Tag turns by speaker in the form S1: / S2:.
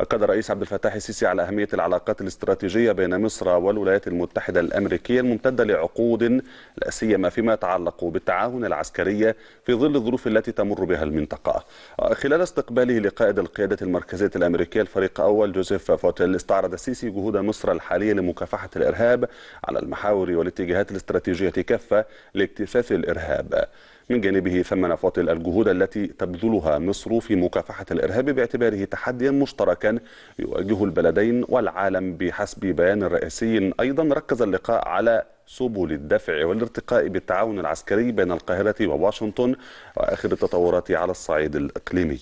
S1: أكد الرئيس عبد الفتاح السيسي على أهمية العلاقات الاستراتيجية بين مصر والولايات المتحدة الأمريكية الممتدة لعقود لا سيما فيما يتعلق بالتعاون العسكري في ظل الظروف التي تمر بها المنطقة. خلال استقباله لقائد القيادة المركزية الأمريكية الفريق أول جوزيف فوتيل استعرض السيسي جهود مصر الحالية لمكافحة الإرهاب على المحاور والاتجاهات الاستراتيجية كافة لاكتساس الإرهاب. من جانبه ثمن فاطل الجهود التي تبذلها مصر في مكافحة الإرهاب باعتباره تحديا مشتركا يواجه البلدين والعالم بحسب بيان رئيسي أيضا ركز اللقاء على سبل الدفع والارتقاء بالتعاون العسكري بين القاهرة وواشنطن وآخر التطورات على الصعيد الإقليمي